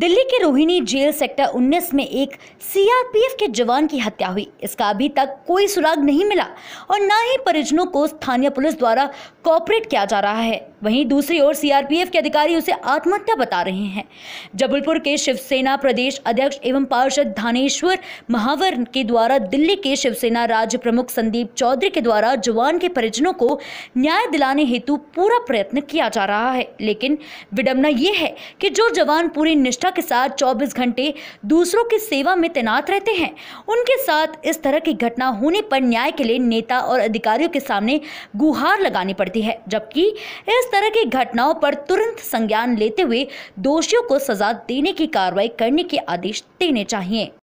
दिल्ली के Rohini jail sector 19 में एक सीआरपीएफ के जवान की हत्या हुई इसका अभी तक कोई सुराग नहीं मिला और न ही परिजनों को स्थानीय पुलिस द्वारा कॉपरेट किया जा रहा है वहीं दूसरी ओर सीआरपीएफ के अधिकारी उसे आत्महत्या बता रहे हैं जबलपुर के शिवसेना प्रदेश अध्यक्ष एवं पार्षद धानेश्वर महावर के द्वारा दिल्ली के शिवसेना राज्य प्रमुख संदीप चौधरी के द्वारा जवान के परिजनों को न्याय दिलाने हेतु पूरा प्रयत्न किया जा रहा है लेकिन विडम्बना यह है कि जो जवान पूरी निष्ठा सेवा के साथ 24 घंटे दूसरों की सेवा में तैनात रहते हैं उनके साथ इस तरह की घटना होने पर न्याय के लिए नेता और अधिकारियों के सामने गुहार लगानी पड़ती है जबकि इस तरह की घटनाओं पर तुरंत संज्ञान लेते हुए दोषियों को सजा देने की कार्रवाई करने के आदेश देने चाहिए